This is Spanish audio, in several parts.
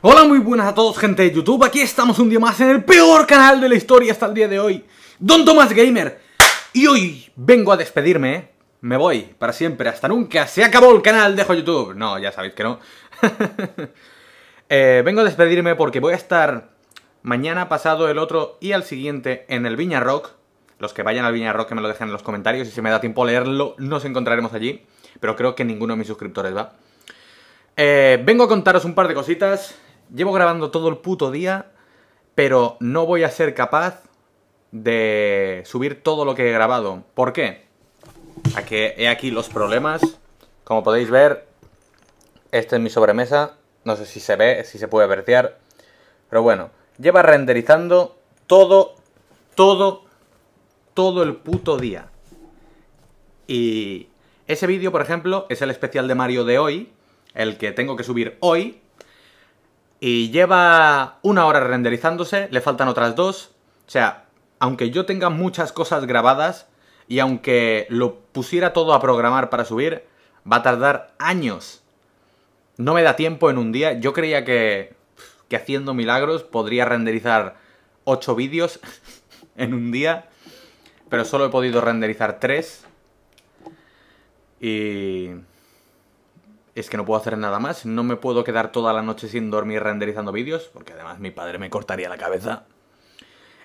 Hola, muy buenas a todos gente de YouTube, aquí estamos un día más en el peor canal de la historia hasta el día de hoy, Don Tomás Gamer. Y hoy vengo a despedirme, ¿eh? me voy, para siempre, hasta nunca, se acabó el canal, dejo YouTube. No, ya sabéis que no. Eh, vengo a despedirme porque voy a estar mañana, pasado, el otro y al siguiente en el Viña Rock, los que vayan al Viña Rock que me lo dejen en los comentarios y si me da tiempo leerlo, nos encontraremos allí. Pero creo que ninguno de mis suscriptores va. Eh, vengo a contaros un par de cositas. Llevo grabando todo el puto día, pero no voy a ser capaz de subir todo lo que he grabado. ¿Por qué? A que he aquí los problemas. Como podéis ver, esta es mi sobremesa. No sé si se ve, si se puede vertear. Pero bueno, lleva renderizando todo, todo todo el puto día. Y ese vídeo, por ejemplo, es el especial de Mario de hoy, el que tengo que subir hoy, y lleva una hora renderizándose, le faltan otras dos. O sea, aunque yo tenga muchas cosas grabadas y aunque lo pusiera todo a programar para subir, va a tardar años. No me da tiempo en un día. Yo creía que, haciendo milagros podría renderizar 8 vídeos en un día pero solo he podido renderizar tres. Y... Es que no puedo hacer nada más, no me puedo quedar toda la noche sin dormir renderizando vídeos, porque además mi padre me cortaría la cabeza.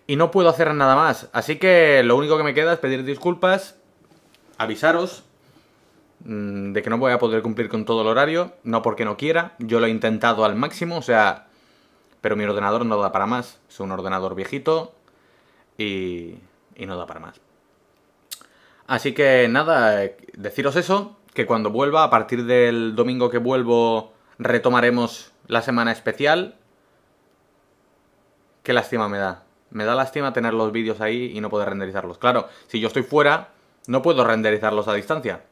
Y no puedo hacer nada más, así que lo único que me queda es pedir disculpas, avisaros mm, de que no voy a poder cumplir con todo el horario, no porque no quiera, yo lo he intentado al máximo, o sea, pero mi ordenador no da para más, es un ordenador viejito y y no da para más. Así que nada, deciros eso, que cuando vuelva, a partir del domingo que vuelvo, retomaremos la semana especial. Qué lástima me da. Me da lástima tener los vídeos ahí y no poder renderizarlos. Claro, si yo estoy fuera, no puedo renderizarlos a distancia.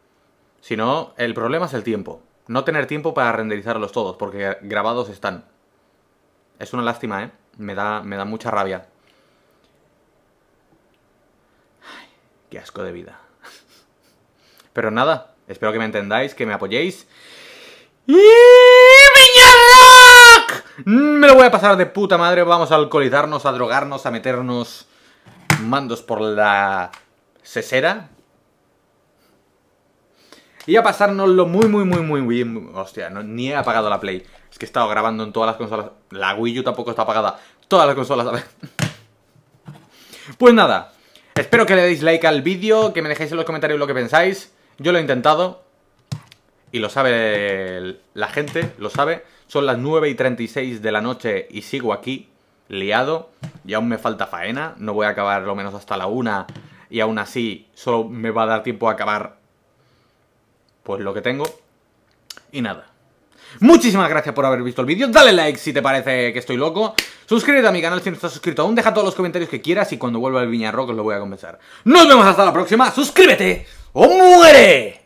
Si no, el problema es el tiempo. No tener tiempo para renderizarlos todos, porque grabados están. Es una lástima, ¿eh? Me da, me da mucha rabia. Qué asco de vida. Pero nada, espero que me entendáis, que me apoyéis. ¡Y Me lo voy a pasar de puta madre. Vamos a alcoholizarnos, a drogarnos, a meternos mandos por la Cesera Y a pasárnoslo muy, muy, muy, muy bien. Hostia, ni he apagado la Play. Es que he estado grabando en todas las consolas. La Wii U tampoco está apagada. Todas las consolas. a ver Pues nada, Espero que le deis like al vídeo, que me dejéis en los comentarios lo que pensáis. Yo lo he intentado y lo sabe la gente, lo sabe. Son las 9 y 36 de la noche y sigo aquí, liado. Y aún me falta faena, no voy a acabar lo menos hasta la 1 y aún así solo me va a dar tiempo a acabar pues lo que tengo. Y nada, Muchísimas gracias por haber visto el vídeo, dale like si te parece que estoy loco, suscríbete a mi canal si no estás suscrito aún, deja todos los comentarios que quieras y cuando vuelva el Viñarrocos os lo voy a compensar. Nos vemos hasta la próxima, suscríbete o muere.